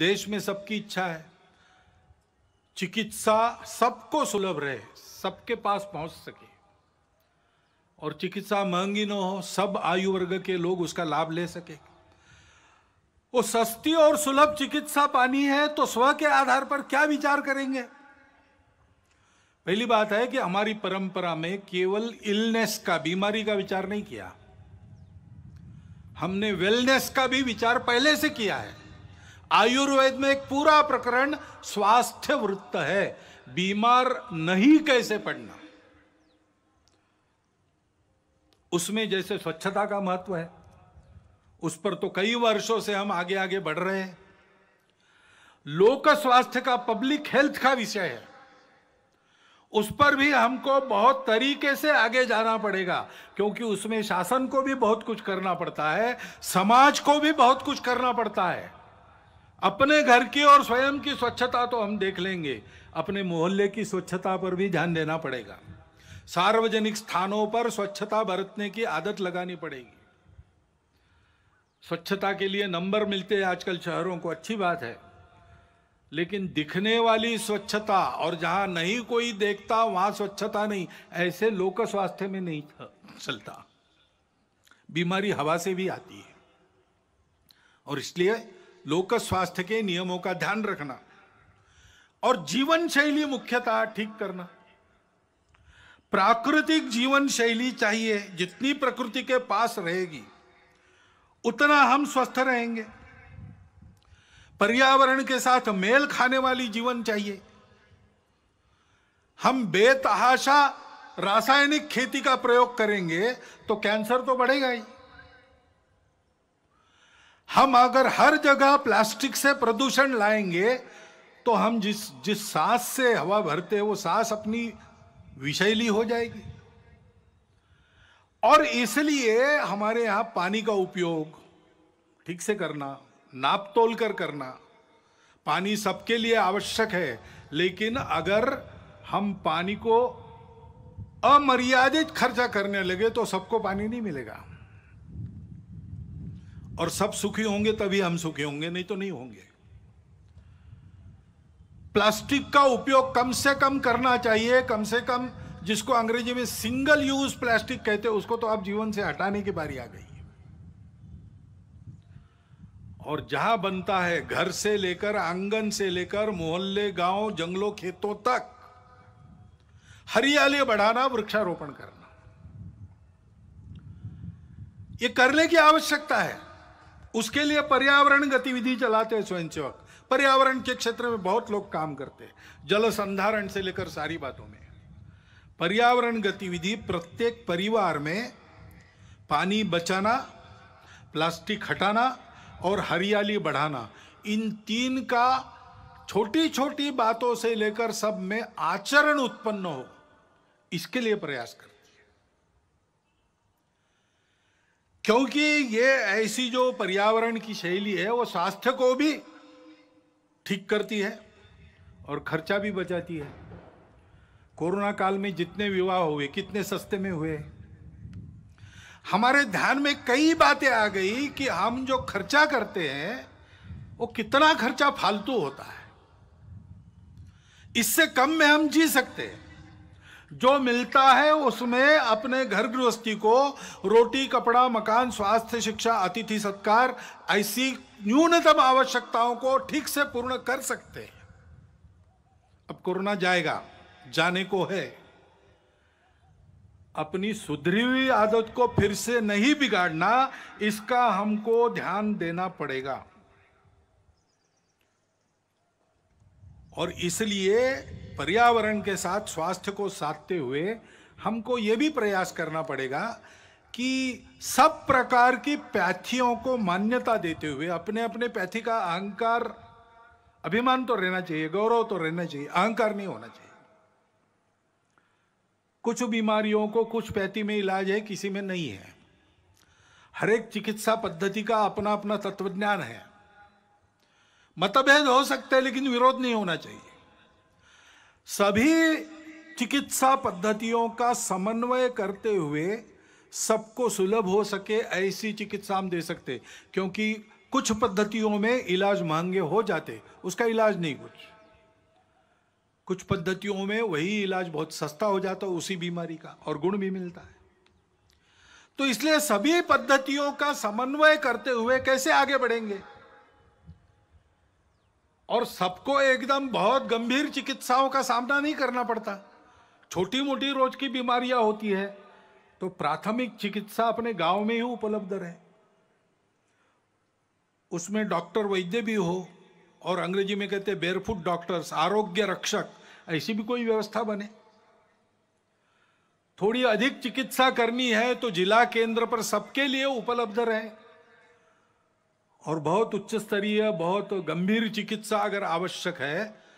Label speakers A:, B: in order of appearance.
A: देश में सबकी इच्छा है चिकित्सा सबको सुलभ रहे सबके पास पहुंच सके और चिकित्सा महंगी न हो सब आयु वर्ग के लोग उसका लाभ ले सके वो सस्ती और सुलभ चिकित्सा पानी है तो स्व के आधार पर क्या विचार करेंगे पहली बात है कि हमारी परंपरा में केवल इलनेस का बीमारी का विचार नहीं किया हमने वेलनेस का भी विचार पहले से किया है आयुर्वेद में एक पूरा प्रकरण स्वास्थ्य वृत्त है बीमार नहीं कैसे पड़ना उसमें जैसे स्वच्छता का महत्व है उस पर तो कई वर्षों से हम आगे आगे बढ़ रहे हैं लोक स्वास्थ्य का पब्लिक हेल्थ का विषय है उस पर भी हमको बहुत तरीके से आगे जाना पड़ेगा क्योंकि उसमें शासन को भी बहुत कुछ करना पड़ता है समाज को भी बहुत कुछ करना पड़ता है अपने घर की और स्वयं की स्वच्छता तो हम देख लेंगे अपने मोहल्ले की स्वच्छता पर भी ध्यान देना पड़ेगा सार्वजनिक स्थानों पर स्वच्छता बरतने की आदत लगानी पड़ेगी स्वच्छता के लिए नंबर मिलते हैं आजकल शहरों को अच्छी बात है लेकिन दिखने वाली स्वच्छता और जहां नहीं कोई देखता वहां स्वच्छता नहीं ऐसे लोक स्वास्थ्य में नहीं चलता बीमारी हवा से भी आती है और इसलिए लोक स्वास्थ्य के नियमों का ध्यान रखना और जीवन शैली मुख्यतः ठीक करना प्राकृतिक जीवन शैली चाहिए जितनी प्रकृति के पास रहेगी उतना हम स्वस्थ रहेंगे पर्यावरण के साथ मेल खाने वाली जीवन चाहिए हम बेतहाशा रासायनिक खेती का प्रयोग करेंगे तो कैंसर तो बढ़ेगा ही हम अगर हर जगह प्लास्टिक से प्रदूषण लाएंगे तो हम जिस जिस सांस से हवा भरते हैं वो सांस अपनी विषैली हो जाएगी और इसलिए हमारे यहाँ पानी का उपयोग ठीक से करना नाप तोल कर करना पानी सबके लिए आवश्यक है लेकिन अगर हम पानी को अमर्यादित खर्चा करने लगे तो सबको पानी नहीं मिलेगा और सब सुखी होंगे तभी हम सुखी होंगे नहीं तो नहीं होंगे प्लास्टिक का उपयोग कम से कम करना चाहिए कम से कम जिसको अंग्रेजी में सिंगल यूज प्लास्टिक कहते हैं उसको तो आप जीवन से हटाने की बारी आ गई और जहां बनता है घर से लेकर आंगन से लेकर मोहल्ले गांव जंगलों खेतों तक हरियाली बढ़ाना वृक्षारोपण करना ये करने की आवश्यकता है उसके लिए पर्यावरण गतिविधि चलाते हैं स्वयंसेवक पर्यावरण के क्षेत्र में बहुत लोग काम करते हैं जल संधारण से लेकर सारी बातों में पर्यावरण गतिविधि प्रत्येक परिवार में पानी बचाना प्लास्टिक हटाना और हरियाली बढ़ाना इन तीन का छोटी छोटी बातों से लेकर सब में आचरण उत्पन्न हो इसके लिए प्रयास करते क्योंकि ये ऐसी जो पर्यावरण की शैली है वो स्वास्थ्य को भी ठीक करती है और खर्चा भी बचाती है कोरोना काल में जितने विवाह हुए कितने सस्ते में हुए हमारे ध्यान में कई बातें आ गई कि हम जो खर्चा करते हैं वो कितना खर्चा फालतू होता है इससे कम में हम जी सकते हैं जो मिलता है उसमें अपने घर गृहस्थी को रोटी कपड़ा मकान स्वास्थ्य शिक्षा अतिथि सत्कार ऐसी न्यूनतम आवश्यकताओं को ठीक से पूर्ण कर सकते हैं अब कोरोना जाएगा जाने को है अपनी सुधरी हुई आदत को फिर से नहीं बिगाड़ना इसका हमको ध्यान देना पड़ेगा और इसलिए पर्यावरण के साथ स्वास्थ्य को साधते हुए हमको ये भी प्रयास करना पड़ेगा कि सब प्रकार की पैथियों को मान्यता देते हुए अपने अपने पैथी का अहंकार अभिमान तो रहना चाहिए गौरव तो रहना चाहिए अहंकार नहीं होना चाहिए कुछ बीमारियों को कुछ पैथी में इलाज है किसी में नहीं है हर एक चिकित्सा पद्धति का अपना अपना तत्वज्ञान है मतभेद हो सकते हैं लेकिन विरोध नहीं होना चाहिए सभी चिकित्सा पद्धतियों का समन्वय करते हुए सबको सुलभ हो सके ऐसी चिकित्सा हम दे सकते क्योंकि कुछ पद्धतियों में इलाज महंगे हो जाते उसका इलाज नहीं कुछ कुछ पद्धतियों में वही इलाज बहुत सस्ता हो जाता उसी बीमारी का और गुण भी मिलता है तो इसलिए सभी पद्धतियों का समन्वय करते हुए कैसे आगे बढ़ेंगे और सबको एकदम बहुत गंभीर चिकित्साओं का सामना नहीं करना पड़ता छोटी मोटी रोज की बीमारियां होती है तो प्राथमिक चिकित्सा अपने गांव में ही उपलब्ध रहे उसमें डॉक्टर वैद्य भी हो और अंग्रेजी में कहते हैं बेरफुट डॉक्टर्स आरोग्य रक्षक ऐसी भी कोई व्यवस्था बने थोड़ी अधिक चिकित्सा करनी है तो जिला केंद्र पर सबके लिए उपलब्ध रहे और बहुत उच्च स्तरीय बहुत गंभीर चिकित्सा अगर आवश्यक है